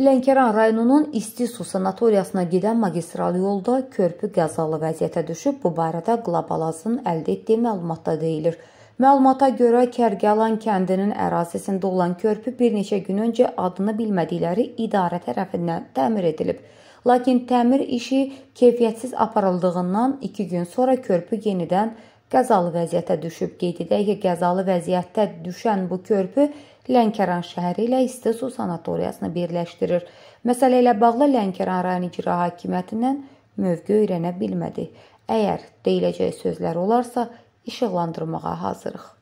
Lənkəran rayonunun İsti su sanatoriyasına gedən magistral yolda körpü qəzalı vəziyyətə düşüb. Bu barədə Qlabalazın əldə etdiyi məlumatda deyilir. Məlumata görə Kərgəlan kəndinin ərazisində olan körpü bir neçə gün öncə adını bilmədikləri idarə tərəfindən təmir edilib. Lakin təmir işi keyfiyyətsiz aparıldığından 2 gün sonra körpü yenidən qəzalı vəziyyətə düşüb. Qeyd edək ki, qəzalı vəziyyətdə düşən bu körpü Lənkəran şəhəri ilə İsti su sanatoriyasını birləşdirir. Məsələ ilə bağlı Lənkəran rayon icra hakimiyyətindən mövqe öyrənə bilmədi. Əgər deyiləcək sözlər olarsa, işıqlandırmağa hazırıq.